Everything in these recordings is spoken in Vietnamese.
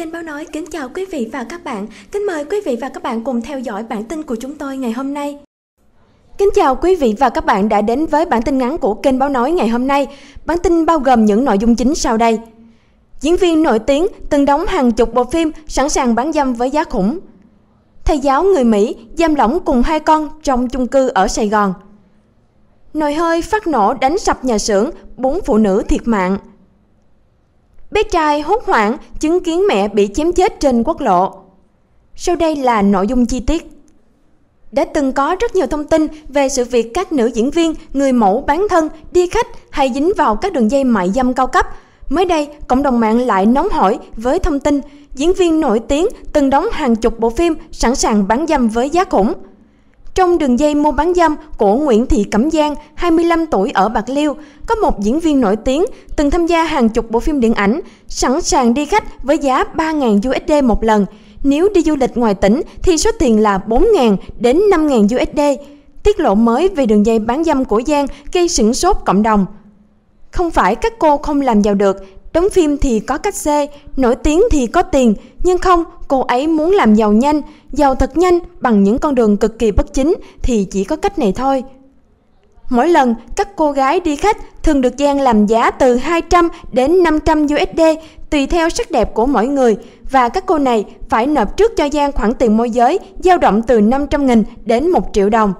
Kênh Báo Nói kính chào quý vị và các bạn. Kính mời quý vị và các bạn cùng theo dõi bản tin của chúng tôi ngày hôm nay. Kính chào quý vị và các bạn đã đến với bản tin ngắn của kênh Báo Nói ngày hôm nay. Bản tin bao gồm những nội dung chính sau đây. Diễn viên nổi tiếng từng đóng hàng chục bộ phim sẵn sàng bán dâm với giá khủng. Thầy giáo người Mỹ giam lỏng cùng hai con trong chung cư ở Sài Gòn. Nồi hơi phát nổ đánh sập nhà xưởng, bốn phụ nữ thiệt mạng – Bé trai hốt hoảng chứng kiến mẹ bị chém chết trên quốc lộ. Sau đây là nội dung chi tiết. Đã từng có rất nhiều thông tin về sự việc các nữ diễn viên, người mẫu bán thân, đi khách hay dính vào các đường dây mại dâm cao cấp. Mới đây, cộng đồng mạng lại nóng hỏi với thông tin diễn viên nổi tiếng từng đóng hàng chục bộ phim sẵn sàng bán dâm với giá khủng – trong đường dây mua bán dâm của Nguyễn Thị Cẩm Giang, 25 tuổi ở Bạc Liêu, có một diễn viên nổi tiếng từng tham gia hàng chục bộ phim điện ảnh, sẵn sàng đi khách với giá 3.000 USD một lần. Nếu đi du lịch ngoài tỉnh thì số tiền là 4.000 đến 5.000 USD. Tiết lộ mới về đường dây bán dâm của Giang gây sửng sốt cộng đồng. Không phải các cô không làm giàu được, đóng phim thì có cách xê, nổi tiếng thì có tiền, nhưng không, cô ấy muốn làm giàu nhanh, giàu thật nhanh bằng những con đường cực kỳ bất chính thì chỉ có cách này thôi. Mỗi lần các cô gái đi khách thường được Giang làm giá từ 200 đến 500 USD tùy theo sắc đẹp của mỗi người và các cô này phải nộp trước cho Giang khoản tiền môi giới dao động từ 500.000 đến 1 triệu đồng.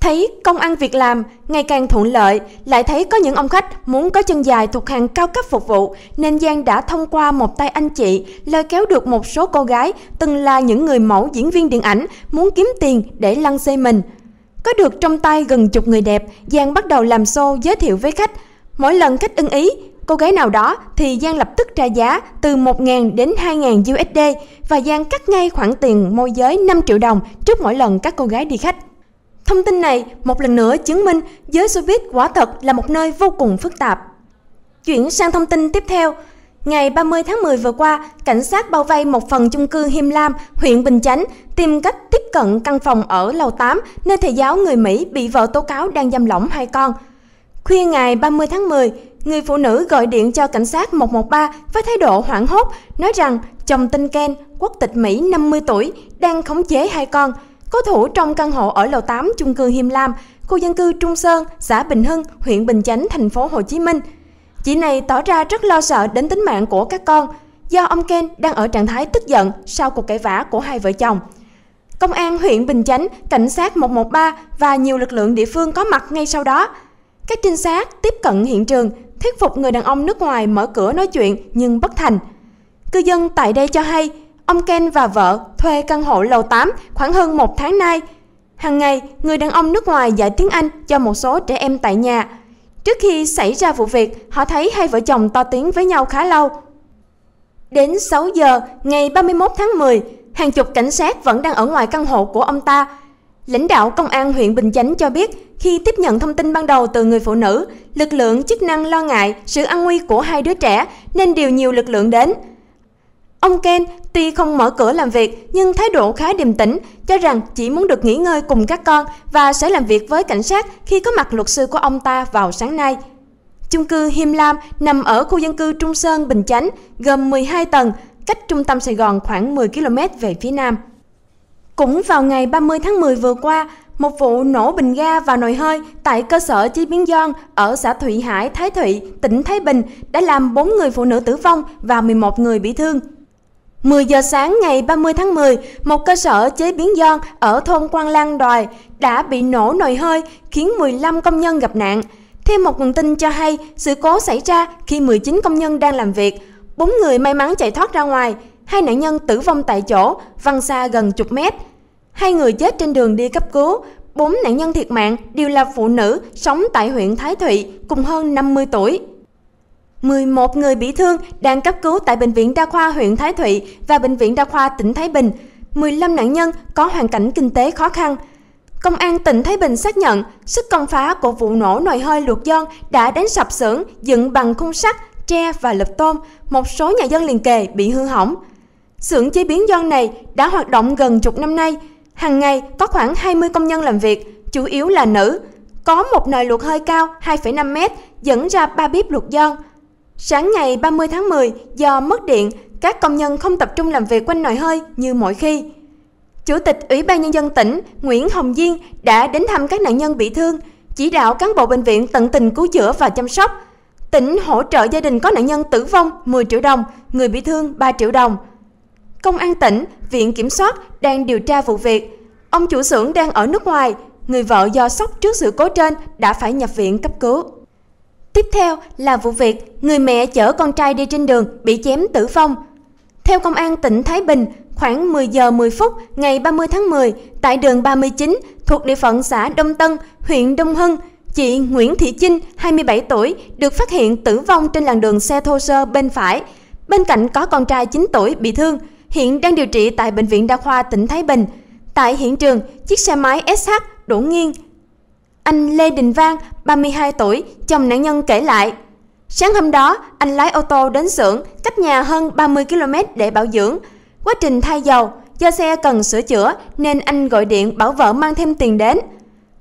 Thấy công ăn việc làm ngày càng thuận lợi, lại thấy có những ông khách muốn có chân dài thuộc hàng cao cấp phục vụ, nên Giang đã thông qua một tay anh chị lôi kéo được một số cô gái từng là những người mẫu diễn viên điện ảnh muốn kiếm tiền để lăn xê mình. Có được trong tay gần chục người đẹp, Giang bắt đầu làm show giới thiệu với khách. Mỗi lần khách ưng ý, cô gái nào đó thì Giang lập tức ra giá từ 1.000 đến 2.000 USD và Giang cắt ngay khoản tiền môi giới 5 triệu đồng trước mỗi lần các cô gái đi khách. Thông tin này một lần nữa chứng minh giới xe quả thật là một nơi vô cùng phức tạp. Chuyển sang thông tin tiếp theo, Ngày 30 tháng 10 vừa qua, cảnh sát bao vây một phần chung cư Him Lam, huyện Bình Chánh, tìm cách tiếp cận căn phòng ở lầu 8, nơi thầy giáo người Mỹ bị vợ tố cáo đang giam lỏng hai con. Khuya ngày 30 tháng 10, người phụ nữ gọi điện cho cảnh sát 113 với thái độ hoảng hốt, nói rằng chồng tên Ken, quốc tịch Mỹ 50 tuổi, đang khống chế hai con – Cố thủ trong căn hộ ở lầu 8 chung cư Hiêm Lam, khu dân cư Trung Sơn, xã Bình Hưng, huyện Bình Chánh, thành phố Hồ Chí Minh. Chị này tỏ ra rất lo sợ đến tính mạng của các con, do ông Ken đang ở trạng thái tức giận sau cuộc cãi vã của hai vợ chồng. Công an huyện Bình Chánh, cảnh sát 113 và nhiều lực lượng địa phương có mặt ngay sau đó. Các trinh sát tiếp cận hiện trường, thuyết phục người đàn ông nước ngoài mở cửa nói chuyện nhưng bất thành. Cư dân tại đây cho hay, Ông Ken và vợ thuê căn hộ lầu 8 khoảng hơn một tháng nay. Hàng ngày, người đàn ông nước ngoài dạy tiếng Anh cho một số trẻ em tại nhà. Trước khi xảy ra vụ việc, họ thấy hai vợ chồng to tiếng với nhau khá lâu. Đến 6 giờ ngày 31 tháng 10, hàng chục cảnh sát vẫn đang ở ngoài căn hộ của ông ta. Lãnh đạo công an huyện Bình Chánh cho biết, khi tiếp nhận thông tin ban đầu từ người phụ nữ, lực lượng chức năng lo ngại sự an nguy của hai đứa trẻ nên điều nhiều lực lượng đến. Ông Ken tuy không mở cửa làm việc nhưng thái độ khá điềm tĩnh, cho rằng chỉ muốn được nghỉ ngơi cùng các con và sẽ làm việc với cảnh sát khi có mặt luật sư của ông ta vào sáng nay. Chung cư Him Lam nằm ở khu dân cư Trung Sơn, Bình Chánh, gồm 12 tầng, cách trung tâm Sài Gòn khoảng 10 km về phía nam. Cũng vào ngày 30 tháng 10 vừa qua, một vụ nổ bình ga và nồi hơi tại cơ sở chế biến giòn ở xã Thụy Hải, Thái Thụy, tỉnh Thái Bình đã làm 4 người phụ nữ tử vong và 11 người bị thương. 10 giờ sáng ngày 30 tháng 10, một cơ sở chế biến giòn ở thôn Quang Lan Đoài đã bị nổ nồi hơi khiến 15 công nhân gặp nạn. Theo một nguồn tin cho hay, sự cố xảy ra khi 19 công nhân đang làm việc. 4 người may mắn chạy thoát ra ngoài, hai nạn nhân tử vong tại chỗ, văng xa gần chục mét. Hai người chết trên đường đi cấp cứu, 4 nạn nhân thiệt mạng đều là phụ nữ sống tại huyện Thái Thụy cùng hơn 50 tuổi. 11 người bị thương đang cấp cứu tại Bệnh viện Đa khoa huyện Thái Thụy và Bệnh viện Đa khoa tỉnh Thái Bình. 15 nạn nhân có hoàn cảnh kinh tế khó khăn. Công an tỉnh Thái Bình xác nhận sức công phá của vụ nổ nồi hơi luộc giòn đã đánh sập xưởng dựng bằng khung sắt, tre và lập tôm. Một số nhà dân liền kề bị hư hỏng. Xưởng chế biến giòn này đã hoạt động gần chục năm nay. Hàng ngày có khoảng 20 công nhân làm việc, chủ yếu là nữ. Có một nồi luộc hơi cao 2,5 mét dẫn ra ba bếp luộc giòn – Sáng ngày 30 tháng 10, do mất điện, các công nhân không tập trung làm việc quanh nồi hơi như mọi khi. Chủ tịch Ủy ban Nhân dân tỉnh Nguyễn Hồng Diên đã đến thăm các nạn nhân bị thương, chỉ đạo cán bộ bệnh viện tận tình cứu chữa và chăm sóc. Tỉnh hỗ trợ gia đình có nạn nhân tử vong 10 triệu đồng, người bị thương 3 triệu đồng. Công an tỉnh, Viện Kiểm soát đang điều tra vụ việc. Ông chủ xưởng đang ở nước ngoài, người vợ do sốc trước sự cố trên đã phải nhập viện cấp cứu. Tiếp theo là vụ việc người mẹ chở con trai đi trên đường bị chém tử vong. Theo Công an tỉnh Thái Bình, khoảng 10 giờ 10 phút ngày 30 tháng 10 tại đường 39 thuộc địa phận xã Đông Tân, huyện Đông Hưng, chị Nguyễn Thị Chinh, 27 tuổi, được phát hiện tử vong trên làn đường xe thô sơ bên phải. Bên cạnh có con trai 9 tuổi bị thương, hiện đang điều trị tại Bệnh viện Đa khoa tỉnh Thái Bình. Tại hiện trường, chiếc xe máy SH đổ nghiêng. Anh Lê Đình Vang, 32 tuổi, chồng nạn nhân kể lại. Sáng hôm đó, anh lái ô tô đến xưởng cách nhà hơn 30 km để bảo dưỡng. Quá trình thay dầu, do xe cần sửa chữa nên anh gọi điện bảo vợ mang thêm tiền đến.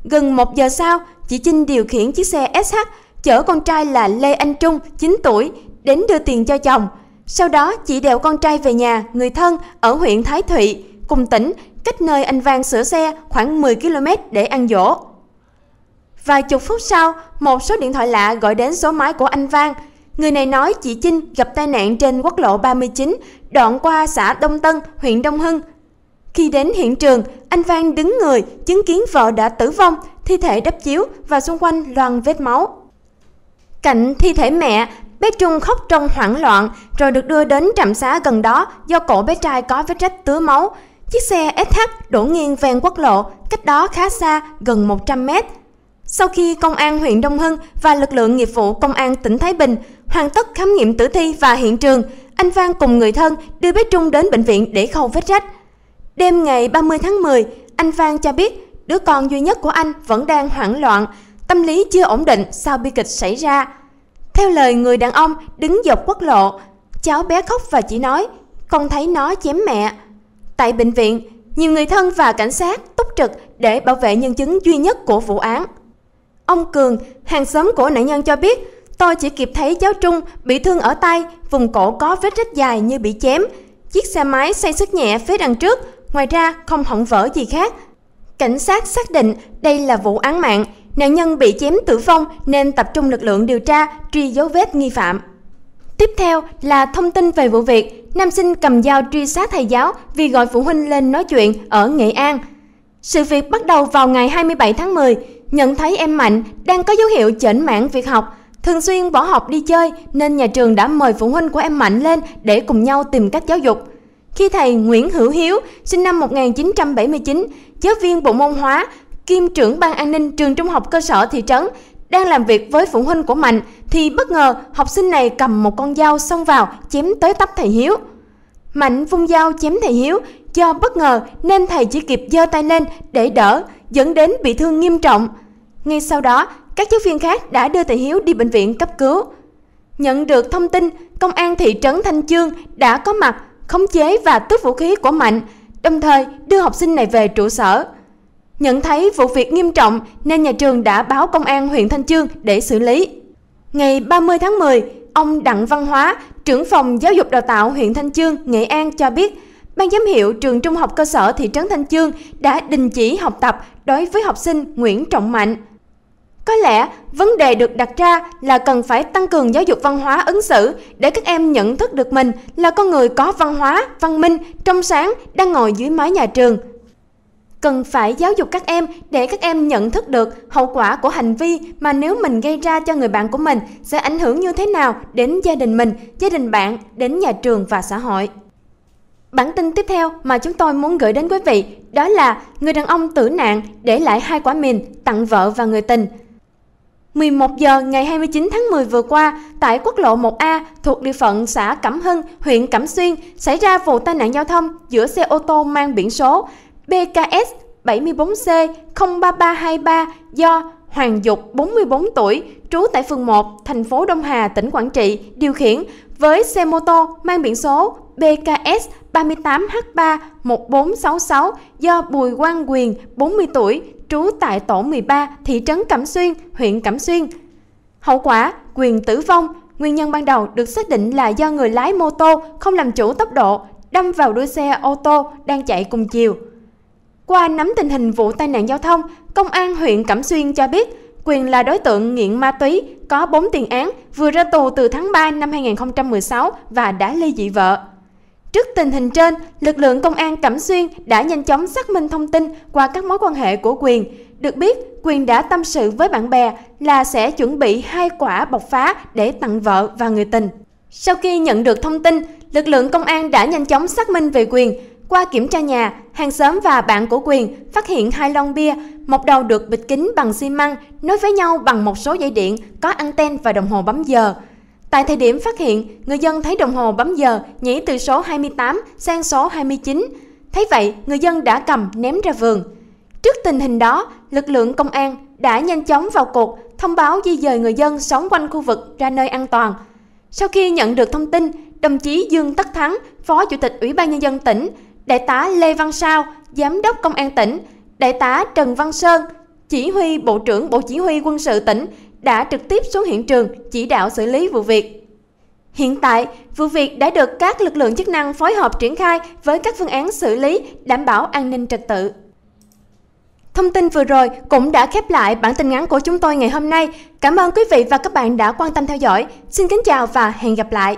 Gần 1 giờ sau, chị Trinh điều khiển chiếc xe SH chở con trai là Lê Anh Trung, 9 tuổi, đến đưa tiền cho chồng. Sau đó chị đèo con trai về nhà, người thân ở huyện Thái Thụy, cùng tỉnh, cách nơi anh Vang sửa xe khoảng 10 km để ăn dỗ. Vài chục phút sau, một số điện thoại lạ gọi đến số máy của anh Vang. Người này nói chị Trinh gặp tai nạn trên quốc lộ 39, đoạn qua xã Đông Tân, huyện Đông Hưng. Khi đến hiện trường, anh Vang đứng người, chứng kiến vợ đã tử vong, thi thể đắp chiếu và xung quanh loang vết máu. Cạnh thi thể mẹ, bé Trung khóc trong hoảng loạn rồi được đưa đến trạm xá gần đó do cổ bé trai có vết rách tứa máu. Chiếc xe SH đổ nghiêng ven quốc lộ, cách đó khá xa, gần 100 mét. Sau khi Công an huyện Đông Hưng và lực lượng nghiệp vụ Công an tỉnh Thái Bình hoàn tất khám nghiệm tử thi và hiện trường, anh Vang cùng người thân đưa bé Trung đến bệnh viện để khâu vết rách. Đêm ngày 30 tháng 10, anh Vang cho biết đứa con duy nhất của anh vẫn đang hoảng loạn, tâm lý chưa ổn định sau bi kịch xảy ra. Theo lời người đàn ông đứng dọc quốc lộ, cháu bé khóc và chỉ nói con thấy nó chém mẹ. Tại bệnh viện, nhiều người thân và cảnh sát túc trực để bảo vệ nhân chứng duy nhất của vụ án. Ông Cường, hàng xóm của nạn nhân cho biết, tôi chỉ kịp thấy cháu Trung bị thương ở tay, vùng cổ có vết rách dài như bị chém. Chiếc xe máy xây sức nhẹ phía đằng trước, ngoài ra không hỏng vỡ gì khác. Cảnh sát xác định đây là vụ án mạng, nạn nhân bị chém tử vong nên tập trung lực lượng điều tra, truy dấu vết nghi phạm. Tiếp theo là thông tin về vụ việc nam sinh cầm dao truy sát thầy giáo vì gọi phụ huynh lên nói chuyện ở Nghệ An. Sự việc bắt đầu vào ngày 27 tháng 10, nhận thấy em Mạnh đang có dấu hiệu chểnh mảng việc học, thường xuyên bỏ học đi chơi nên nhà trường đã mời phụ huynh của em Mạnh lên để cùng nhau tìm cách giáo dục. Khi thầy Nguyễn Hữu Hiếu, sinh năm 1979, giáo viên Bộ môn hóa, kiêm trưởng ban an ninh trường trung học cơ sở thị trấn, đang làm việc với phụ huynh của Mạnh thì bất ngờ học sinh này cầm một con dao xông vào chém tới tấp thầy Hiếu. Mạnh vung dao chém thầy Hiếu, do bất ngờ nên thầy chỉ kịp giơ tay lên để đỡ, dẫn đến bị thương nghiêm trọng. Ngay sau đó, các giáo viên khác đã đưa thầy Hiếu đi bệnh viện cấp cứu. Nhận được thông tin, công an thị trấn Thanh Chương đã có mặt, khống chế và tước vũ khí của Mạnh, đồng thời đưa học sinh này về trụ sở. Nhận thấy vụ việc nghiêm trọng nên nhà trường đã báo công an huyện Thanh Chương để xử lý. Ngày 30 tháng 10, ông Đặng Văn Hóa, trưởng phòng giáo dục đào tạo huyện Thanh Chương, Nghệ An cho biết Ban giám hiệu trường trung học cơ sở thị trấn Thanh Chương đã đình chỉ học tập đối với học sinh Nguyễn Trọng Mạnh. Có lẽ vấn đề được đặt ra là cần phải tăng cường giáo dục văn hóa ứng xử để các em nhận thức được mình là con người có văn hóa, văn minh, trong sáng đang ngồi dưới mái nhà trường. Cần phải giáo dục các em để các em nhận thức được hậu quả của hành vi mà nếu mình gây ra cho người bạn của mình sẽ ảnh hưởng như thế nào đến gia đình mình, gia đình bạn, đến nhà trường và xã hội. Bản tin tiếp theo mà chúng tôi muốn gửi đến quý vị đó là người đàn ông tử nạn để lại hai quả mìn tặng vợ và người tình. 11 giờ ngày 29 tháng 10 vừa qua, tại quốc lộ 1A thuộc địa phận xã Cẩm Hưng, huyện Cẩm Xuyên, xảy ra vụ tai nạn giao thông giữa xe ô tô mang biển số BKS 74C03323 do Hoàng Dục, 44 tuổi, trú tại phường 1, thành phố Đông Hà, tỉnh Quảng Trị, điều khiển với xe mô tô mang biển số BKS 38H31466 do Bùi Quang Quyền, 40 tuổi, trú tại tổ 13, thị trấn Cẩm Xuyên, huyện Cẩm Xuyên. Hậu quả, Quyền tử vong. Nguyên nhân ban đầu được xác định là do người lái mô tô không làm chủ tốc độ, đâm vào đuôi xe ô tô đang chạy cùng chiều. Qua nắm tình hình vụ tai nạn giao thông, Công an huyện Cẩm Xuyên cho biết Quyền là đối tượng nghiện ma túy, có 4 tiền án, vừa ra tù từ tháng 3 năm 2016 và đã ly dị vợ. Trước tình hình trên, lực lượng công an Cẩm Xuyên đã nhanh chóng xác minh thông tin qua các mối quan hệ của Quyền. Được biết, Quyền đã tâm sự với bạn bè là sẽ chuẩn bị hai quả bọc phá để tặng vợ và người tình. Sau khi nhận được thông tin, lực lượng công an đã nhanh chóng xác minh về Quyền. Qua kiểm tra nhà, hàng xóm và bạn của Quyền phát hiện hai lon bia, một đầu được bịt kín bằng xi măng, nối với nhau bằng một số dây điện có anten và đồng hồ bấm giờ. Tại thời điểm phát hiện, người dân thấy đồng hồ bấm giờ nhảy từ số 28 sang số 29. Thấy vậy, người dân đã cầm ném ra vườn. Trước tình hình đó, lực lượng công an đã nhanh chóng vào cuộc thông báo di dời người dân sống quanh khu vực ra nơi an toàn. Sau khi nhận được thông tin, đồng chí Dương Tất Thắng, Phó Chủ tịch Ủy ban Nhân dân tỉnh, Đại tá Lê Văn Sao, Giám đốc Công an tỉnh, Đại tá Trần Văn Sơn, Chỉ huy Bộ trưởng Bộ Chỉ huy Quân sự tỉnh đã trực tiếp xuống hiện trường chỉ đạo xử lý vụ việc. Hiện tại, vụ việc đã được các lực lượng chức năng phối hợp triển khai với các phương án xử lý đảm bảo an ninh trật tự. Thông tin vừa rồi cũng đã khép lại bản tin ngắn của chúng tôi ngày hôm nay. Cảm ơn quý vị và các bạn đã quan tâm theo dõi. Xin kính chào và hẹn gặp lại.